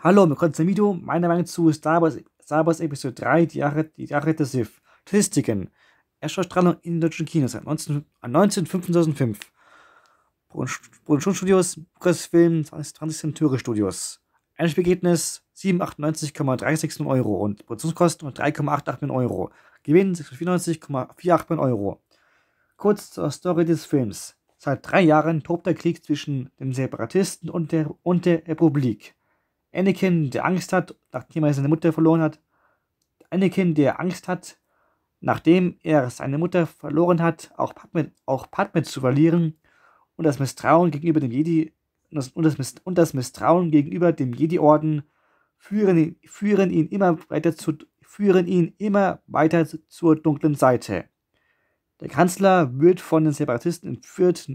Hallo, willkommen zum Video. Meine Meinung zu Star Wars, Star Wars Episode 3, die Jahre, die Jahre des Sith. Statistiken. Erstausstrahlung in den deutschen Kinos 19, 19 2005. Produktion Studios, Lucasfilm, 20, Studios. Einspielergebnis 798,369 Euro und Produktionskosten 3,88 Millionen Euro. Gewinn 694,48 Millionen Euro. Kurz zur Story des Films. Seit drei Jahren tobt der Krieg zwischen den Separatisten und der, und der Republik. Anakin, der Angst hat, nachdem er seine Mutter verloren hat. Anakin, der Angst hat, nachdem er seine Mutter verloren hat, auch Padme, auch Padme zu verlieren. Und das Misstrauen gegenüber dem Jedi und das, und das Misstrauen gegenüber dem Jedi-Orden führen, führen ihn immer weiter zu, führen ihn immer weiter zur dunklen Seite. Der Kanzler wird von den Separatisten entführt.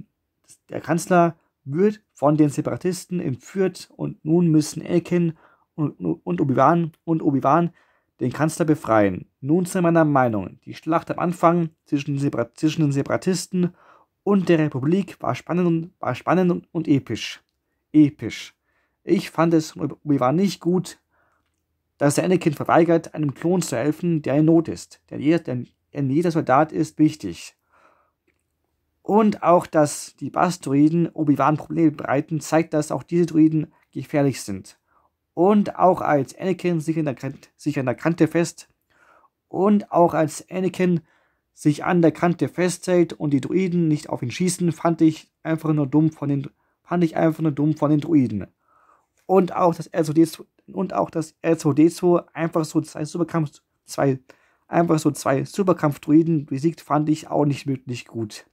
Der Kanzler wird von den Separatisten entführt und nun müssen Elkin und, Obi-Wan und Obi-Wan den Kanzler befreien. Nun zu meiner Meinung, die Schlacht am Anfang zwischen, zwischen den Separatisten und der Republik war spannend und, war spannend und, und episch. Episch. Ich fand es Obi-Wan nicht gut, dass der Anakin verweigert, einem Klon zu helfen, der in Not ist. Denn jeder, denn jeder Soldat ist wichtig. Und auch, dass die Bass-Druiden Obi-Wan Probleme bereiten, zeigt, dass auch diese Druiden gefährlich sind. Und auch als Anakin sich, in der, sich an der Kante fest und auch als Anakin sich an der Kante festhält und die Druiden nicht auf ihn schießen, fand ich einfach nur dumm von den fand ich einfach nur dumm von den Druiden. Und auch das R2D2 und auch das R2D2 einfach so zwei Superkampf zwei einfach so zwei Superkampf Druiden besiegt, fand ich auch nicht wirklich gut.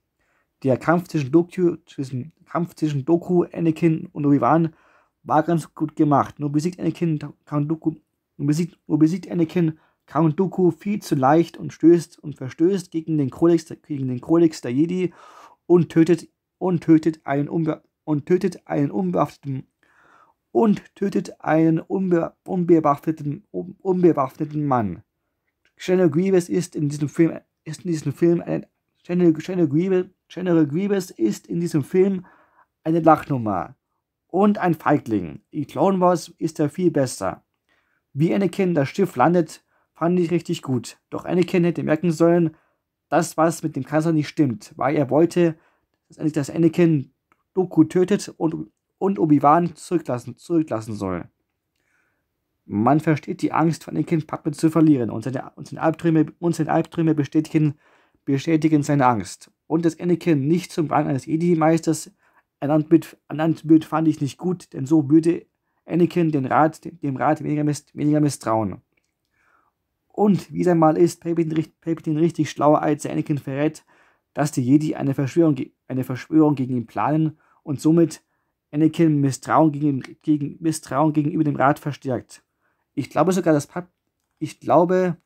Der Kampf zwischen Doku, zwischen, Kampf zwischen Doku, Anakin und Obi-Wan war ganz gut gemacht. Nur besiegt Anakin Count Doku, nur besiegt, nur besiegt Anakin Count Doku viel zu leicht und stößt und verstößt gegen den Kodex, gegen den Kodex der Jedi und tötet und tötet einen Umbe und tötet einen unbewaffneten und tötet einen unbe unbewaffneten, unbewaffneten Mann. General Grievous ist in diesem Film, ist in diesem Film ein, General Grievous ist in diesem Film eine Lachnummer und ein Feigling. In Clone Wars ist er viel besser. Wie Anakin das Schiff landet, fand ich richtig gut. Doch Anakin hätte merken sollen, dass was mit dem Kaiser nicht stimmt, weil er wollte, dass Anakin Doku tötet und, und Obi-Wan zurücklassen, zurücklassen soll. Man versteht die Angst von Anakin, Padme zu verlieren und seine, und seine, Albträume, und seine Albträume bestätigen, bestätigen seine Angst. Und dass Anakin nicht zum Rang eines Jedi-Meisters ernannt wird, ernannt wird, fand ich nicht gut, denn so würde Anakin den Rat, dem Rat weniger, misst, weniger misstrauen. Und wieder mal ist, Palpatine, richtig schlauer, als er Anakin verrät, dass die Jedi eine Verschwörung, eine Verschwörung gegen ihn planen und somit Anakin Misstrauen, gegen, gegen, Misstrauen gegenüber dem Rat verstärkt. Ich glaube sogar, dass Pap ich glaube,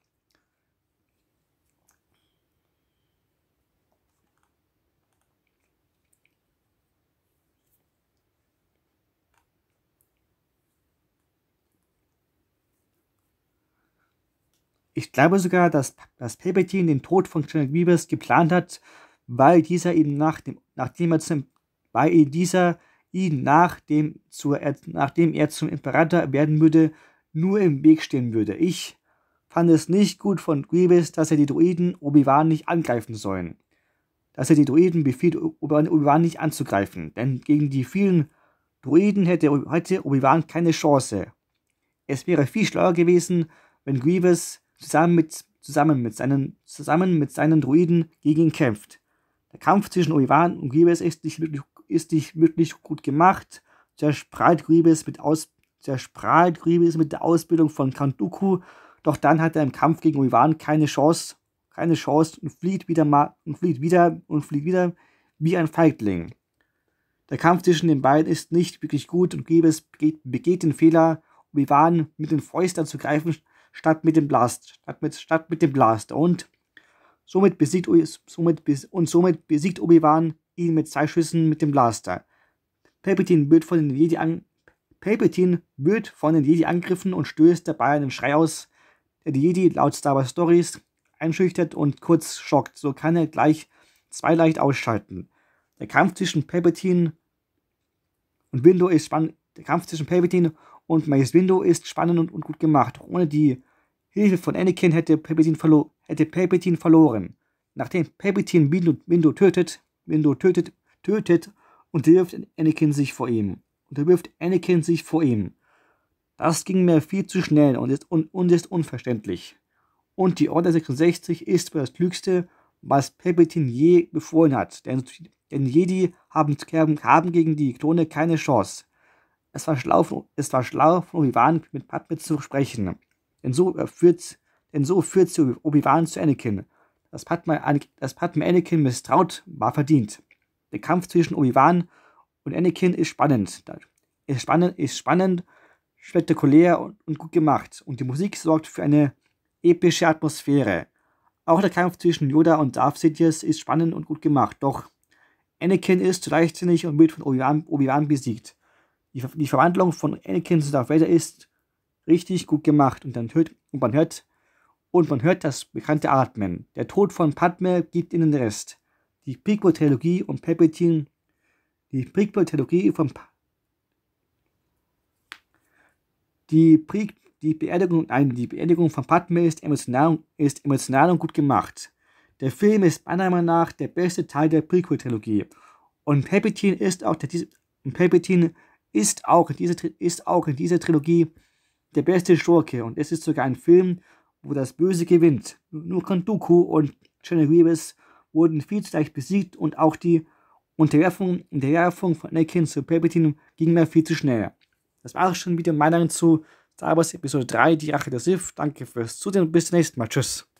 Ich glaube sogar, dass, dass Palpatine den Tod von General Grievous geplant hat, weil dieser ihm nach dem, nachdem er zum, weil dieser ihn nach dem, zur, nachdem er zum Imperator werden würde, nur im Weg stehen würde. Ich fand es nicht gut von Grievous, dass er die Droiden Obi-Wan nicht angreifen sollen. Dass er die Droiden befiehlt, Obi-Wan nicht anzugreifen, denn gegen die vielen Droiden hätte, heute Obi-Wan keine Chance. Es wäre viel schlauer gewesen, wenn Grievous zusammen mit, zusammen mit, seinen, zusammen mit seinen Druiden gegen ihn kämpft. Der Kampf zwischen Obi-Wan und Griebes ist nicht wirklich, ist nicht wirklich gut gemacht. Zersprahlt Griebes, mit Aus, zerstrahlt mit der Ausbildung von Kanduku, doch dann hat er im Kampf gegen Oivan keine Chance, keine Chance und flieht wieder mal und flieht wieder und flieht wieder wie ein Feigling. Der Kampf zwischen den beiden ist nicht wirklich gut und Griebes begeht, begeht den Fehler, Obi-Wan mit den Fäusten zu greifen, statt mit dem Blast, statt mit, statt mit dem Blaster. Und somit besiegt, somit, und somit besiegt Obi-Wan ihn mit zwei Schüssen mit dem Blaster. Palpatine wird von den Jedi, an, Palpatine wird von den Jedi angegriffen und stößt dabei einen Schrei aus, der die Jedi laut Star Wars Stories einschüchtert und kurz schockt. So kann er gleich zwei leicht ausschalten. Der Kampf zwischen Palpatine und Window ist spannend. Der Kampf zwischen Palpatine und Mages Window ist spannend und, und, gut gemacht. Ohne die Hilfe von Anakin hätte Palpatine, verlo hätte Palpatine verloren. Nachdem Palpatine Window, Window tötet, Window tötet, tötet, unterwirft Anakin sich vor ihm. Unterwirft Anakin sich vor ihm. Das ging mir viel zu schnell und ist, un und ist unverständlich. Und die Order 66 ist das Klügste, was Palpatine je befohlen hat, denn, denn Jedi haben, haben gegen die Klone keine Chance. Es war schlau, von, es war schlau von Obi-Wan mit Padme zu sprechen. Denn so äh, führt, denn so führt sie Obi-Wan zu Anakin. Dass Padme, dass Padme Anakin misstraut, war verdient. Der Kampf zwischen Obi-Wan und Anakin ist spannend. Ist spannend, ist spannend spektakulär und, und gut gemacht. Und die Musik sorgt für eine epische Atmosphäre. Auch der Kampf zwischen Yoda und Darth Sidious ist spannend und gut gemacht. Doch Anakin ist leichtsinnig und wird von Obi-Wan Obi besiegt. Die, Ver die Verwandlung von Anakin zu Darth Vader ist richtig gut gemacht und, dann hört, und man hört und man hört das bekannte Atmen. Der Tod von Padme gibt ihnen den Rest. Die Prequel-Trilogie und Palpatine, die Prequel-Trilogie von pa die, Pre die, Beerdigung, nein, die Beerdigung von Padme ist emotional, ist emotional und gut gemacht. Der Film ist meiner Meinung nach der beste Teil der Prequel-Trilogie. Und Palpatine ist auch der, und Palpatine ist auch, diese, ist auch in dieser Trilogie der beste Schurke und es ist sogar ein Film, wo das Böse gewinnt. Nur Konduku und Channel Genevieve wurden viel zu leicht besiegt und auch die Unterwerfung, Unterwerfung von Anakin zu Palpatine ging mir viel zu schnell. Das war es schon wieder meiner zu Star Wars Episode 3, die Rache der Sith. Danke fürs Zusehen und bis zum nächsten Mal. Tschüss.